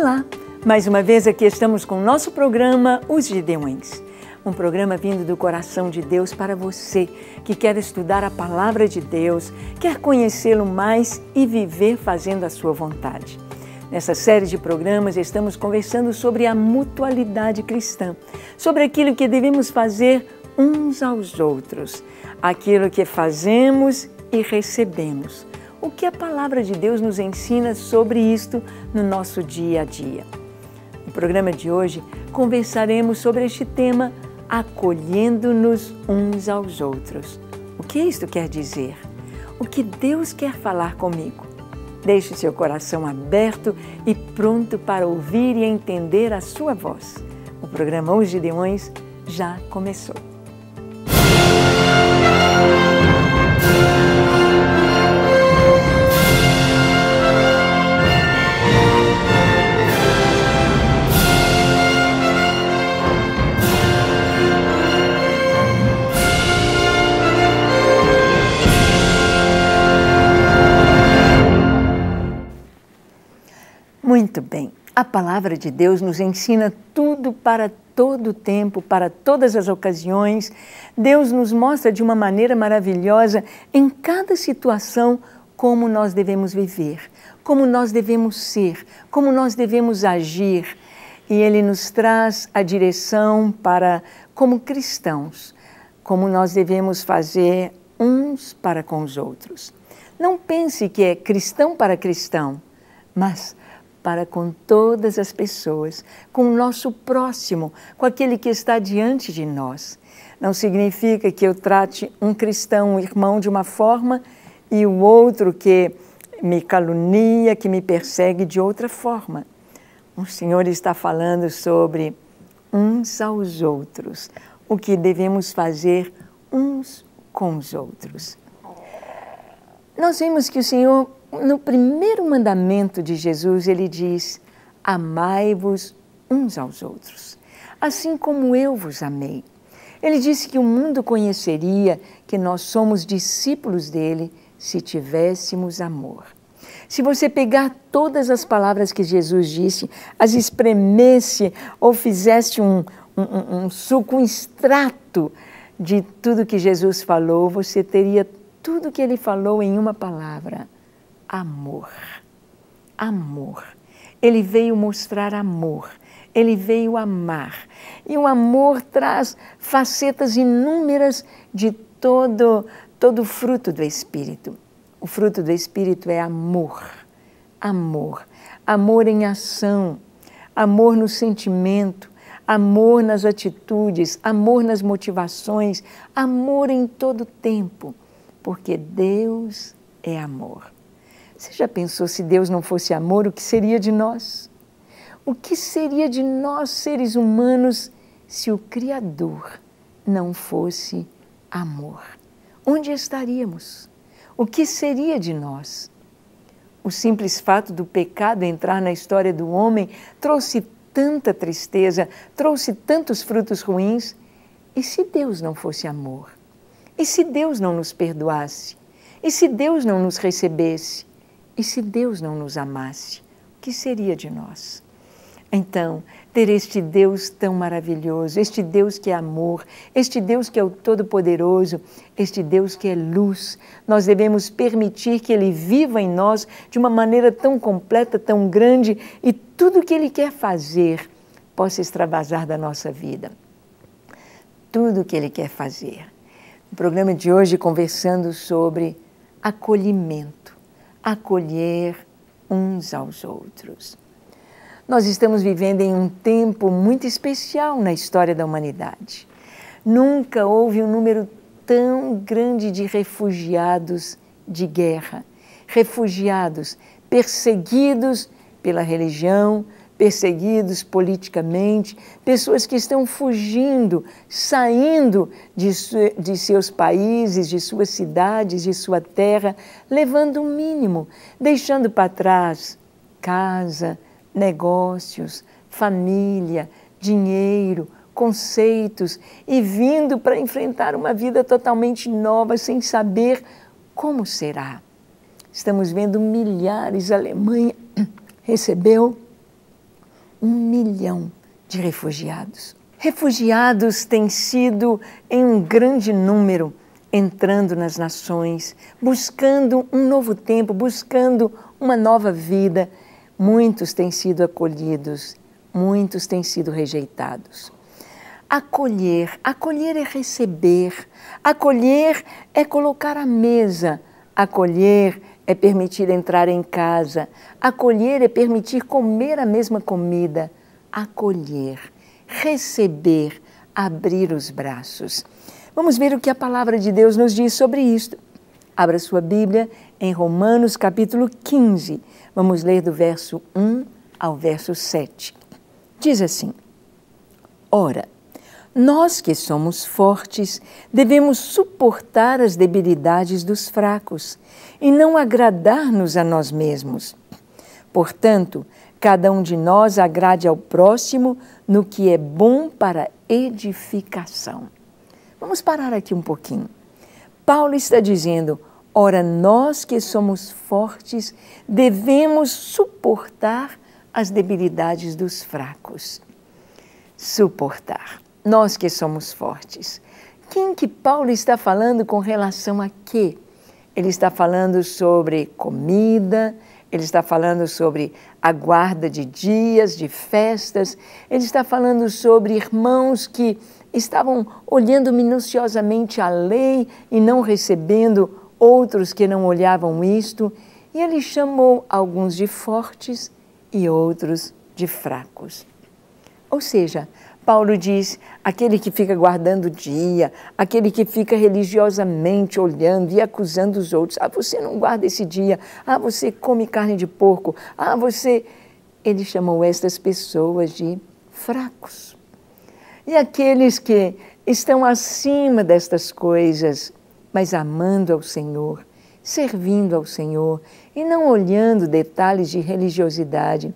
Olá! Mais uma vez aqui estamos com o nosso programa Os Gideões. Um programa vindo do coração de Deus para você que quer estudar a palavra de Deus, quer conhecê-lo mais e viver fazendo a sua vontade. Nessa série de programas estamos conversando sobre a mutualidade cristã, sobre aquilo que devemos fazer uns aos outros, aquilo que fazemos e recebemos. O que a palavra de Deus nos ensina sobre isto no nosso dia a dia? No programa de hoje, conversaremos sobre este tema acolhendo-nos uns aos outros. O que isto quer dizer? O que Deus quer falar comigo? Deixe seu coração aberto e pronto para ouvir e entender a sua voz. O programa Os Gideões já começou. Muito bem. A palavra de Deus nos ensina tudo para todo tempo, para todas as ocasiões. Deus nos mostra de uma maneira maravilhosa em cada situação como nós devemos viver, como nós devemos ser, como nós devemos agir. E ele nos traz a direção para como cristãos, como nós devemos fazer uns para com os outros. Não pense que é cristão para cristão, mas para com todas as pessoas, com o nosso próximo, com aquele que está diante de nós. Não significa que eu trate um cristão, um irmão, de uma forma e o outro que me calunia, que me persegue de outra forma. O Senhor está falando sobre uns aos outros, o que devemos fazer uns com os outros. Nós vimos que o Senhor no primeiro mandamento de Jesus, ele diz: Amai-vos uns aos outros, assim como eu vos amei. Ele disse que o mundo conheceria que nós somos discípulos dele se tivéssemos amor. Se você pegar todas as palavras que Jesus disse, as espremesse ou fizesse um, um, um suco, um extrato de tudo que Jesus falou, você teria tudo que ele falou em uma palavra amor. Amor. Ele veio mostrar amor. Ele veio amar. E o amor traz facetas inúmeras de todo todo fruto do espírito. O fruto do espírito é amor. Amor. Amor em ação, amor no sentimento, amor nas atitudes, amor nas motivações, amor em todo tempo, porque Deus é amor. Você já pensou se Deus não fosse amor, o que seria de nós? O que seria de nós, seres humanos, se o Criador não fosse amor? Onde estaríamos? O que seria de nós? O simples fato do pecado entrar na história do homem trouxe tanta tristeza, trouxe tantos frutos ruins. E se Deus não fosse amor? E se Deus não nos perdoasse? E se Deus não nos recebesse? E se Deus não nos amasse, o que seria de nós? Então, ter este Deus tão maravilhoso, este Deus que é amor, este Deus que é o Todo-Poderoso, este Deus que é luz, nós devemos permitir que Ele viva em nós de uma maneira tão completa, tão grande e tudo o que Ele quer fazer possa extravasar da nossa vida. Tudo o que Ele quer fazer. No programa de hoje, conversando sobre acolhimento acolher uns aos outros. Nós estamos vivendo em um tempo muito especial na história da humanidade. Nunca houve um número tão grande de refugiados de guerra, refugiados perseguidos pela religião, perseguidos politicamente, pessoas que estão fugindo, saindo de, de seus países, de suas cidades, de sua terra, levando o um mínimo, deixando para trás casa, negócios, família, dinheiro, conceitos e vindo para enfrentar uma vida totalmente nova, sem saber como será. Estamos vendo milhares, a Alemanha recebeu um milhão de refugiados. Refugiados têm sido em um grande número entrando nas nações, buscando um novo tempo, buscando uma nova vida. Muitos têm sido acolhidos, muitos têm sido rejeitados. Acolher, acolher é receber, acolher é colocar à mesa, acolher é permitir entrar em casa. Acolher é permitir comer a mesma comida. Acolher, receber, abrir os braços. Vamos ver o que a palavra de Deus nos diz sobre isto. Abra sua Bíblia em Romanos capítulo 15. Vamos ler do verso 1 ao verso 7. Diz assim: Ora, nós que somos fortes devemos suportar as debilidades dos fracos e não agradar-nos a nós mesmos. Portanto, cada um de nós agrade ao próximo no que é bom para edificação. Vamos parar aqui um pouquinho. Paulo está dizendo: ora, nós que somos fortes devemos suportar as debilidades dos fracos. Suportar nós que somos fortes. Quem que Paulo está falando com relação a quê? Ele está falando sobre comida, ele está falando sobre a guarda de dias, de festas, ele está falando sobre irmãos que estavam olhando minuciosamente a lei e não recebendo outros que não olhavam isto, e ele chamou alguns de fortes e outros de fracos. Ou seja, Paulo diz: aquele que fica guardando o dia, aquele que fica religiosamente olhando e acusando os outros, ah, você não guarda esse dia, ah, você come carne de porco, ah, você. Ele chamou estas pessoas de fracos. E aqueles que estão acima destas coisas, mas amando ao Senhor, servindo ao Senhor e não olhando detalhes de religiosidade,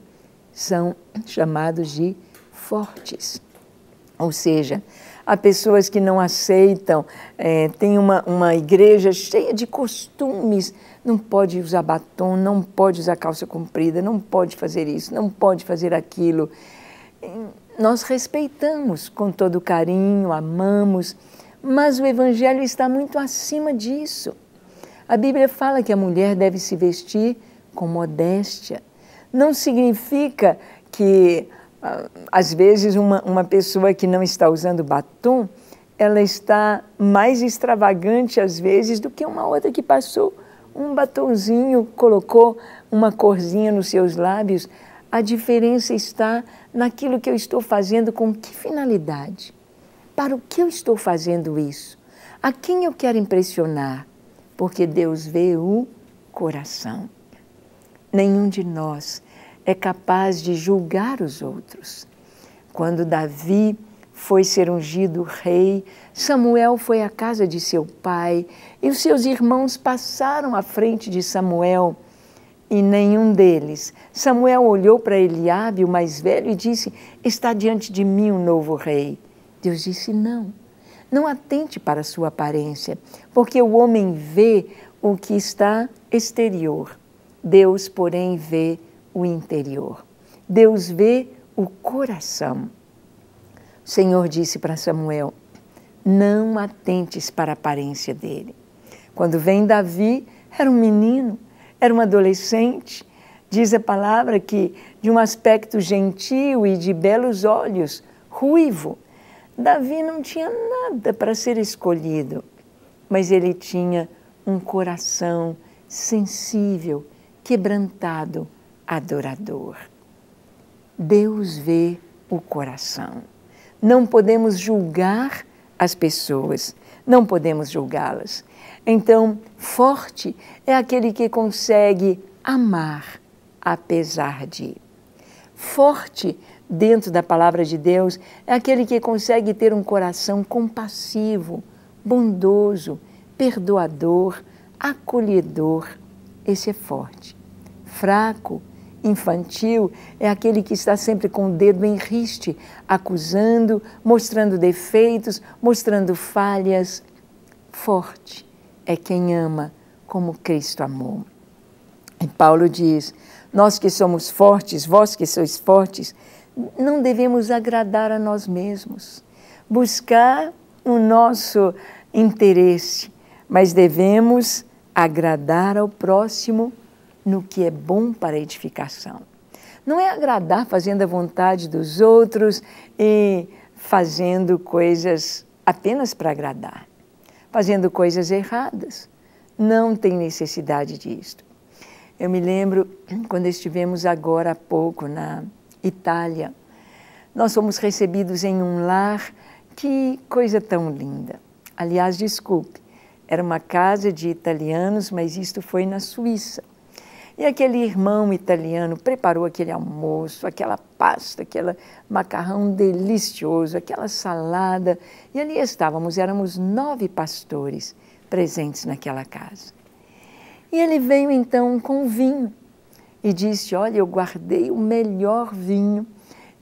são chamados de fortes. Ou seja, há pessoas que não aceitam, é, tem uma, uma igreja cheia de costumes, não pode usar batom, não pode usar calça comprida, não pode fazer isso, não pode fazer aquilo. Nós respeitamos com todo carinho, amamos, mas o Evangelho está muito acima disso. A Bíblia fala que a mulher deve se vestir com modéstia. Não significa que às vezes, uma, uma pessoa que não está usando batom, ela está mais extravagante, às vezes, do que uma outra que passou um batonzinho, colocou uma corzinha nos seus lábios. A diferença está naquilo que eu estou fazendo, com que finalidade? Para o que eu estou fazendo isso? A quem eu quero impressionar? Porque Deus vê o coração. Nenhum de nós é capaz de julgar os outros. Quando Davi foi ser ungido rei, Samuel foi à casa de seu pai e os seus irmãos passaram à frente de Samuel e nenhum deles. Samuel olhou para Eliabe, o mais velho, e disse: Está diante de mim um novo rei. Deus disse: Não. Não atente para a sua aparência, porque o homem vê o que está exterior. Deus, porém, vê o interior. Deus vê o coração. O Senhor disse para Samuel: Não atentes para a aparência dele. Quando vem Davi, era um menino, era um adolescente. Diz a palavra que, de um aspecto gentil e de belos olhos, ruivo, Davi não tinha nada para ser escolhido, mas ele tinha um coração sensível, quebrantado adorador. Deus vê o coração. Não podemos julgar as pessoas, não podemos julgá-las. Então, forte é aquele que consegue amar apesar de. Forte, dentro da palavra de Deus, é aquele que consegue ter um coração compassivo, bondoso, perdoador, acolhedor. Esse é forte. Fraco infantil é aquele que está sempre com o dedo em riste, acusando, mostrando defeitos, mostrando falhas. Forte é quem ama como Cristo amou. E Paulo diz: Nós que somos fortes, vós que sois fortes, não devemos agradar a nós mesmos, buscar o nosso interesse, mas devemos agradar ao próximo no que é bom para edificação. Não é agradar fazendo a vontade dos outros e fazendo coisas apenas para agradar, fazendo coisas erradas. Não tem necessidade disso. Eu me lembro quando estivemos agora há pouco na Itália. Nós fomos recebidos em um lar, que coisa tão linda. Aliás, desculpe, era uma casa de italianos, mas isto foi na Suíça. E aquele irmão italiano preparou aquele almoço, aquela pasta, aquele macarrão delicioso, aquela salada. E ali estávamos, éramos nove pastores presentes naquela casa. E ele veio então com vinho e disse: Olha, eu guardei o melhor vinho.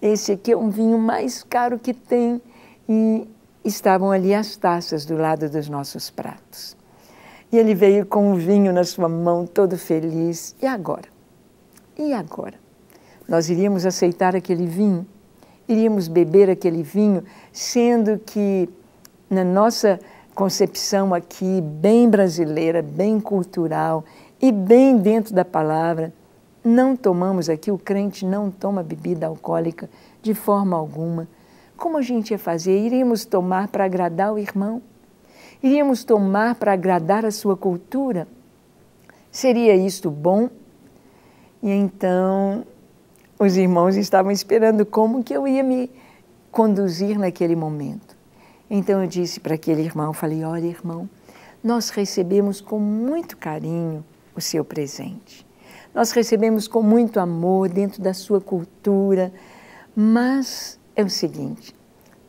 Esse aqui é um vinho mais caro que tem. E estavam ali as taças do lado dos nossos pratos. E ele veio com o vinho na sua mão, todo feliz. E agora? E agora? Nós iríamos aceitar aquele vinho? Iríamos beber aquele vinho, sendo que na nossa concepção aqui, bem brasileira, bem cultural e bem dentro da palavra, não tomamos aqui, o crente não toma bebida alcoólica de forma alguma. Como a gente ia fazer? Iríamos tomar para agradar o irmão? iríamos tomar para agradar a sua cultura? Seria isto bom? E então os irmãos estavam esperando como que eu ia me conduzir naquele momento. Então eu disse para aquele irmão, falei: "Olha, irmão, nós recebemos com muito carinho o seu presente. Nós recebemos com muito amor dentro da sua cultura, mas é o seguinte,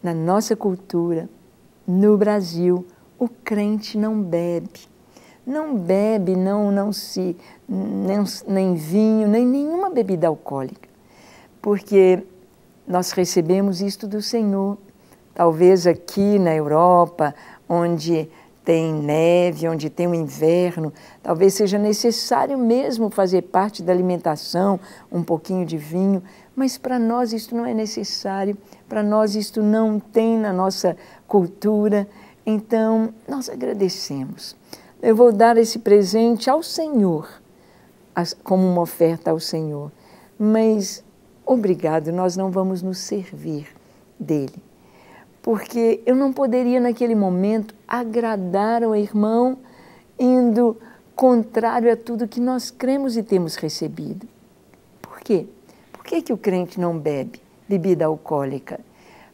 na nossa cultura, no Brasil, o crente não bebe. Não bebe, não, não se nem, nem vinho, nem nenhuma bebida alcoólica. Porque nós recebemos isto do Senhor. Talvez aqui na Europa, onde tem neve, onde tem o um inverno, talvez seja necessário mesmo fazer parte da alimentação, um pouquinho de vinho, mas para nós isto não é necessário, para nós isto não tem na nossa cultura. Então, nós agradecemos. Eu vou dar esse presente ao Senhor, como uma oferta ao Senhor. Mas, obrigado, nós não vamos nos servir dele. Porque eu não poderia, naquele momento, agradar ao irmão indo contrário a tudo que nós cremos e temos recebido. Por quê? Por que, que o crente não bebe bebida alcoólica?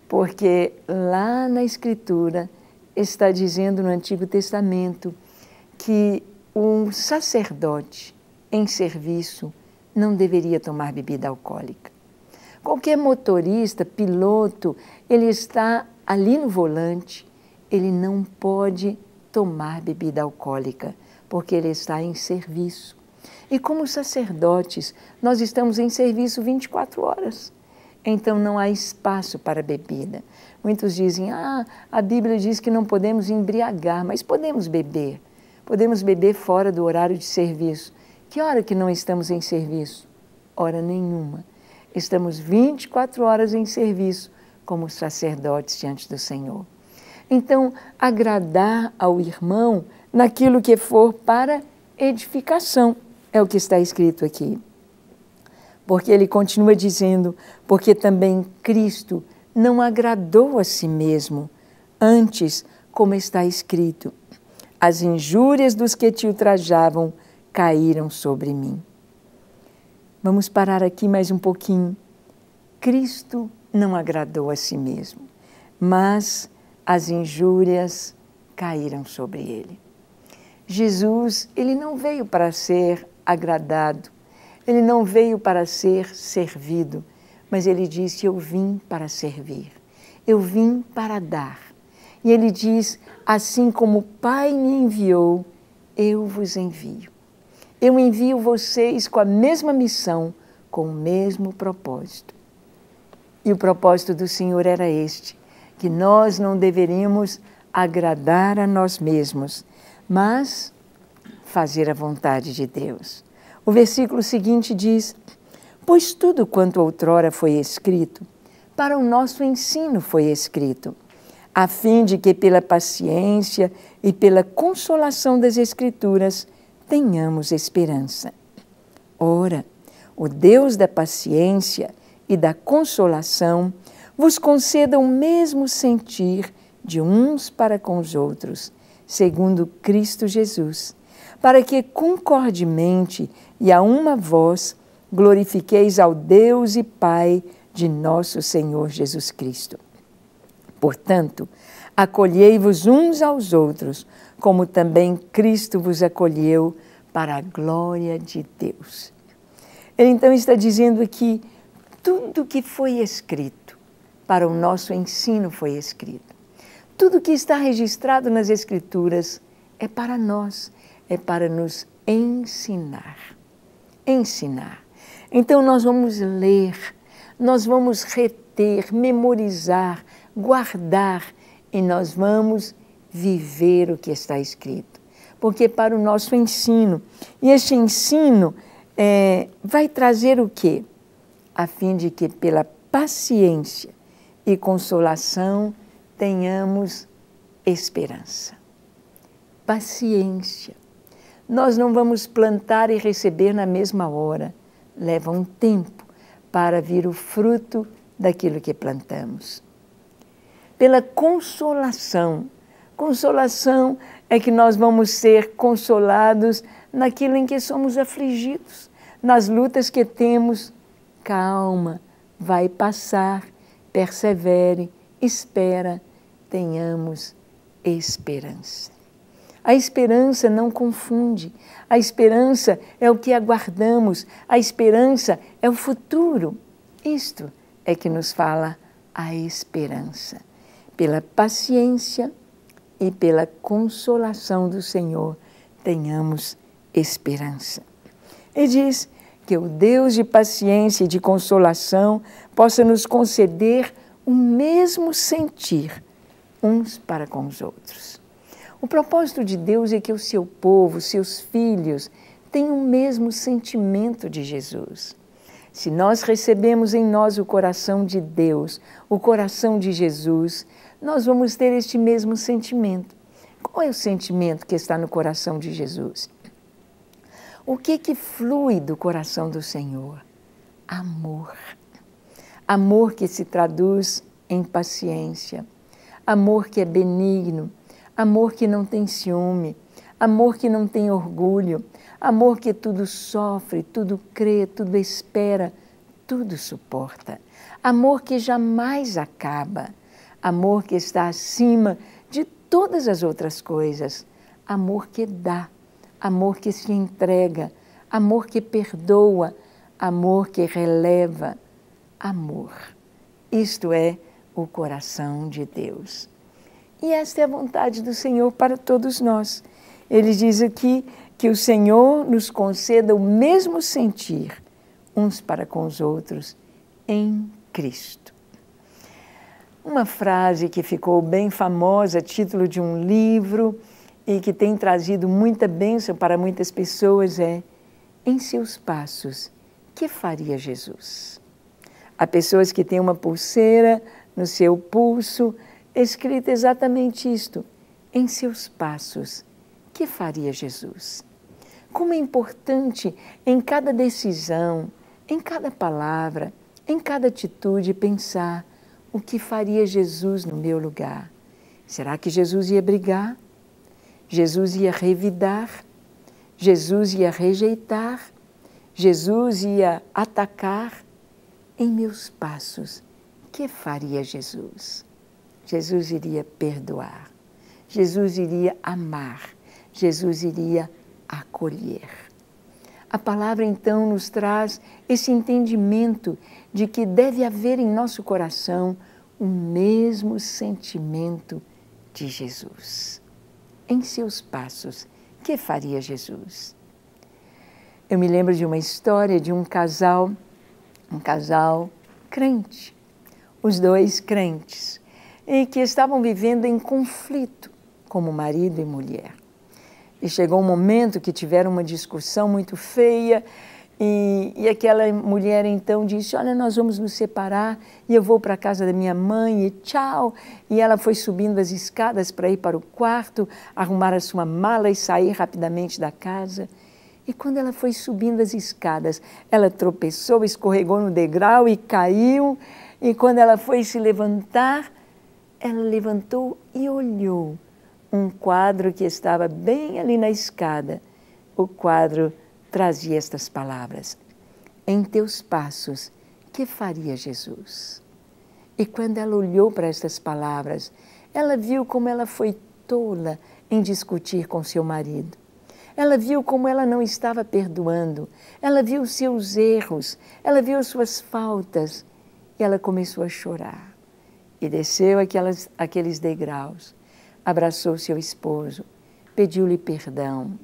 Porque lá na Escritura, está dizendo no Antigo Testamento que um sacerdote em serviço não deveria tomar bebida alcoólica. Qualquer motorista, piloto, ele está ali no volante, ele não pode tomar bebida alcoólica, porque ele está em serviço. E como sacerdotes, nós estamos em serviço 24 horas. Então não há espaço para bebida. Muitos dizem, ah, a Bíblia diz que não podemos embriagar, mas podemos beber. Podemos beber fora do horário de serviço. Que hora que não estamos em serviço? Hora nenhuma. Estamos 24 horas em serviço, como sacerdotes diante do Senhor. Então, agradar ao irmão naquilo que for para edificação, é o que está escrito aqui. Porque ele continua dizendo, porque também Cristo não agradou a si mesmo. Antes, como está escrito, as injúrias dos que te ultrajavam caíram sobre mim. Vamos parar aqui mais um pouquinho. Cristo não agradou a si mesmo, mas as injúrias caíram sobre ele. Jesus, ele não veio para ser agradado, ele não veio para ser servido, mas ele diz: Eu vim para servir, eu vim para dar. E ele diz: Assim como o Pai me enviou, eu vos envio. Eu envio vocês com a mesma missão, com o mesmo propósito. E o propósito do Senhor era este: que nós não deveríamos agradar a nós mesmos, mas fazer a vontade de Deus. O versículo seguinte diz: Pois tudo quanto outrora foi escrito, para o nosso ensino foi escrito, a fim de que pela paciência e pela consolação das Escrituras tenhamos esperança. Ora, o Deus da paciência e da consolação vos conceda o mesmo sentir de uns para com os outros, segundo Cristo Jesus, para que concordemente e a uma voz glorifiqueis ao Deus e Pai de nosso Senhor Jesus Cristo. Portanto, acolhei-vos uns aos outros, como também Cristo vos acolheu para a glória de Deus. Ele então está dizendo que tudo que foi escrito para o nosso ensino foi escrito. Tudo que está registrado nas Escrituras é para nós, é para nos ensinar. Ensinar. Então nós vamos ler, nós vamos reter, memorizar, guardar e nós vamos viver o que está escrito. Porque é para o nosso ensino. E este ensino é, vai trazer o quê? A fim de que pela paciência e consolação tenhamos esperança. Paciência. Nós não vamos plantar e receber na mesma hora leva um tempo para vir o fruto daquilo que plantamos. Pela consolação. Consolação é que nós vamos ser consolados naquilo em que somos afligidos, nas lutas que temos. Calma, vai passar, persevere, espera, tenhamos esperança. A esperança não confunde. A esperança é o que aguardamos. A esperança é o futuro. Isto é que nos fala a esperança. Pela paciência e pela consolação do Senhor, tenhamos esperança. E diz que o Deus de paciência e de consolação possa nos conceder o mesmo sentir uns para com os outros. O propósito de Deus é que o seu povo, seus filhos, tenham o mesmo sentimento de Jesus. Se nós recebemos em nós o coração de Deus, o coração de Jesus, nós vamos ter este mesmo sentimento. Qual é o sentimento que está no coração de Jesus? O que que flui do coração do Senhor? Amor. Amor que se traduz em paciência, amor que é benigno, amor que não tem ciúme, amor que não tem orgulho, amor que tudo sofre, tudo crê, tudo espera, tudo suporta, amor que jamais acaba, amor que está acima de todas as outras coisas, amor que dá, amor que se entrega, amor que perdoa, amor que releva, amor. Isto é o coração de Deus. E esta é a vontade do Senhor para todos nós. Ele diz aqui que o Senhor nos conceda o mesmo sentir uns para com os outros em Cristo. Uma frase que ficou bem famosa, título de um livro e que tem trazido muita bênção para muitas pessoas é: Em seus passos, que faria Jesus? Há pessoas que têm uma pulseira no seu pulso escrito exatamente isto. Em seus passos, que faria Jesus? Como é importante em cada decisão, em cada palavra, em cada atitude pensar o que faria Jesus no meu lugar. Será que Jesus ia brigar? Jesus ia revidar? Jesus ia rejeitar? Jesus ia atacar? Em meus passos, que faria Jesus? Jesus iria perdoar, Jesus iria amar, Jesus iria acolher. A palavra então nos traz esse entendimento de que deve haver em nosso coração o mesmo sentimento de Jesus. Em seus passos, que faria Jesus? Eu me lembro de uma história de um casal, um casal crente, os dois crentes e que estavam vivendo em conflito como marido e mulher. E chegou um momento que tiveram uma discussão muito feia e, e, aquela mulher então disse: Olha, nós vamos nos separar e eu vou para a casa da minha mãe e tchau. E ela foi subindo as escadas para ir para o quarto, arrumar a sua mala e sair rapidamente da casa. E quando ela foi subindo as escadas, ela tropeçou, escorregou no degrau e caiu. E quando ela foi se levantar, ela levantou e olhou um quadro que estava bem ali na escada. O quadro trazia estas palavras: Em teus passos, que faria Jesus? E quando ela olhou para estas palavras, ela viu como ela foi tola em discutir com seu marido. Ela viu como ela não estava perdoando, ela viu seus erros, ela viu suas faltas e ela começou a chorar e desceu aquelas, aqueles degraus. Abraçou seu esposo, pediu-lhe perdão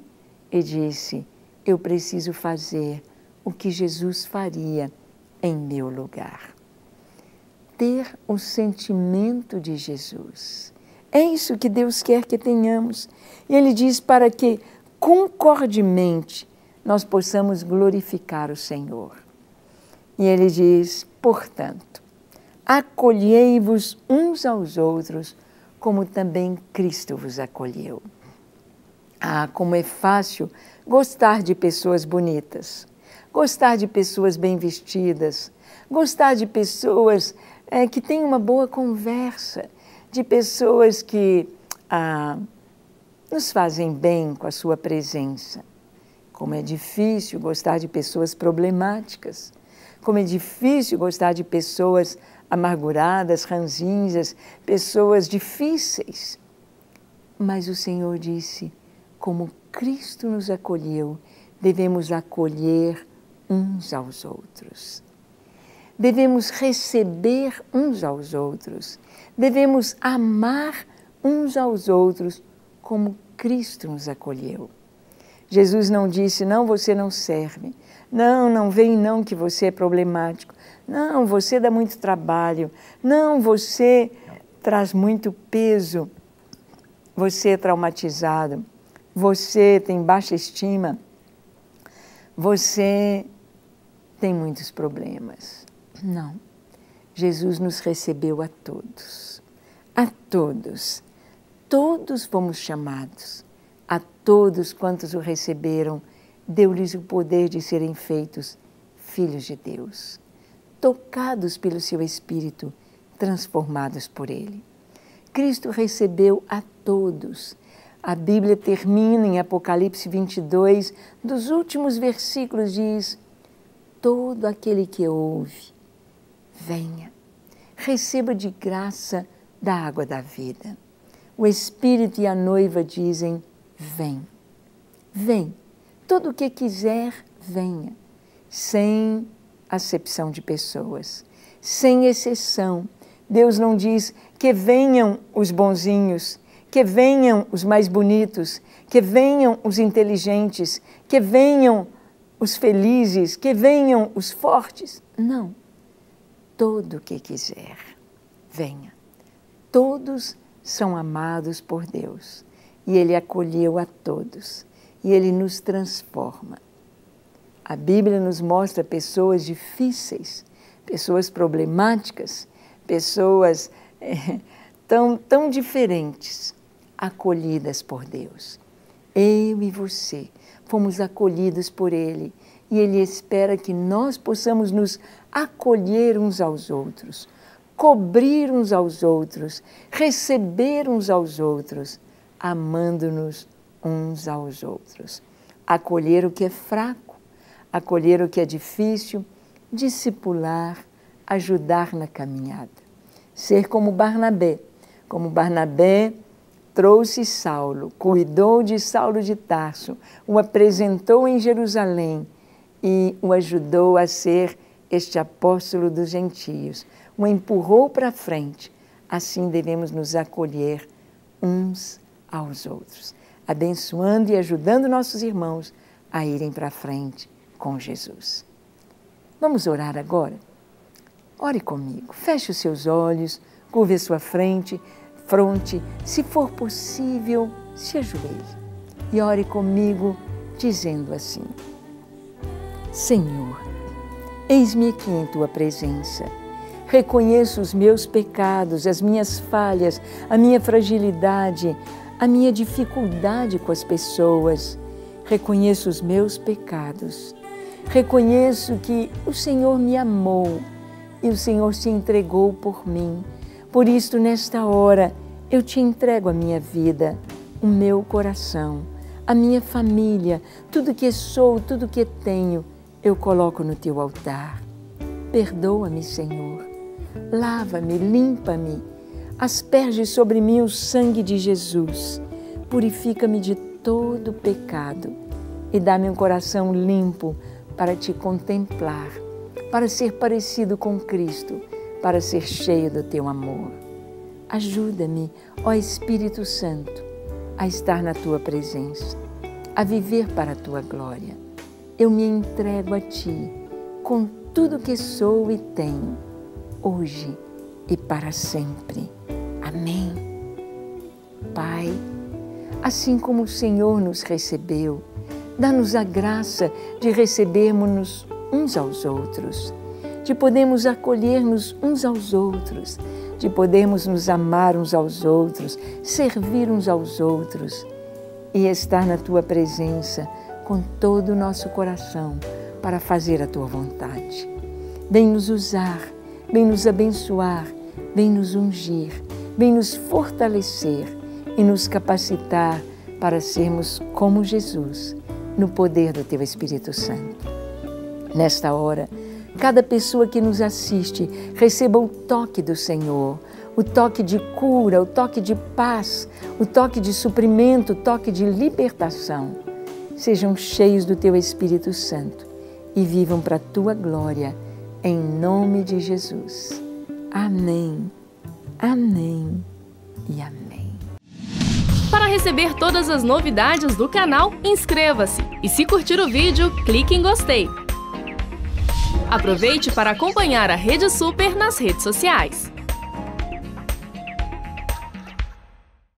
e disse: Eu preciso fazer o que Jesus faria em meu lugar. Ter o sentimento de Jesus. É isso que Deus quer que tenhamos. E Ele diz para que, concordemente, nós possamos glorificar o Senhor. E Ele diz, portanto, acolhei-vos uns aos outros, como também Cristo vos acolheu. Ah, como é fácil gostar de pessoas bonitas, gostar de pessoas bem vestidas, gostar de pessoas é, que têm uma boa conversa, de pessoas que ah, nos fazem bem com a sua presença. Como é difícil gostar de pessoas problemáticas, como é difícil gostar de pessoas amarguradas, ranzinhas, pessoas difíceis. Mas o Senhor disse: como Cristo nos acolheu, devemos acolher uns aos outros. Devemos receber uns aos outros. Devemos amar uns aos outros como Cristo nos acolheu. Jesus não disse: não, você não serve, não, não vem não que você é problemático. Não, você dá muito trabalho. Não, você traz muito peso. Você é traumatizado. Você tem baixa estima. Você tem muitos problemas. Não. Jesus nos recebeu a todos. A todos. Todos fomos chamados. A todos quantos o receberam deu-lhes o poder de serem feitos filhos de Deus, tocados pelo seu Espírito, transformados por ele. Cristo recebeu a todos. A Bíblia termina em Apocalipse 22, dos últimos versículos, diz: Todo aquele que ouve, venha, receba de graça da água da vida. O Espírito e a noiva dizem: Vem, vem. Tudo o que quiser, venha, sem acepção de pessoas, sem exceção. Deus não diz que venham os bonzinhos, que venham os mais bonitos, que venham os inteligentes, que venham os felizes, que venham os fortes. Não. Todo que quiser, venha. Todos são amados por Deus e Ele acolheu a todos e ele nos transforma. A Bíblia nos mostra pessoas difíceis, pessoas problemáticas, pessoas é, tão, tão diferentes, acolhidas por Deus. Eu e você fomos acolhidos por Ele e Ele espera que nós possamos nos acolher uns aos outros, cobrir uns aos outros, receber uns aos outros, amando-nos uns aos outros, acolher o que é fraco, acolher o que é difícil, discipular, ajudar na caminhada. Ser como Barnabé, como Barnabé trouxe Saulo, cuidou de Saulo de Tarso, o apresentou em Jerusalém e o ajudou a ser este apóstolo dos gentios, o empurrou para frente. Assim devemos nos acolher uns aos outros abençoando e ajudando nossos irmãos a irem para frente com Jesus. Vamos orar agora? Ore comigo, feche os seus olhos, curve a sua frente, fronte, se for possível, se ajoelhe e ore comigo, dizendo assim: Senhor, eis-me aqui em tua presença. Reconheço os meus pecados, as minhas falhas, a minha fragilidade, a minha dificuldade com as pessoas, reconheço os meus pecados, reconheço que o Senhor me amou e o Senhor se entregou por mim. Por isto, nesta hora, eu te entrego a minha vida, o meu coração, a minha família, tudo que sou, tudo que tenho, eu coloco no teu altar. Perdoa-me, Senhor. Lava-me, limpa-me asperge sobre mim o sangue de Jesus, purifica-me de todo pecado e dá-me um coração limpo para te contemplar, para ser parecido com Cristo, para ser cheio do teu amor. Ajuda-me, ó Espírito Santo, a estar na tua presença, a viver para a tua glória. Eu me entrego a ti com tudo que sou e tenho, hoje e para sempre. Amém. Pai, assim como o Senhor nos recebeu, dá-nos a graça de recebermos-nos uns aos outros, de podermos acolher-nos uns aos outros, de podermos nos amar uns aos outros, servir uns aos outros e estar na tua presença com todo o nosso coração para fazer a tua vontade. Vem nos usar vem nos abençoar, vem nos ungir, vem nos fortalecer e nos capacitar para sermos como Jesus, no poder do Teu Espírito Santo. Nesta hora, cada pessoa que nos assiste receba o toque do Senhor, o toque de cura, o toque de paz, o toque de suprimento, o toque de libertação. Sejam cheios do Teu Espírito Santo e vivam para a Tua glória em nome de Jesus. Amém, amém e amém. Para receber todas as novidades do canal, inscreva-se e se curtir o vídeo, clique em gostei. Aproveite para acompanhar a Rede Super nas redes sociais.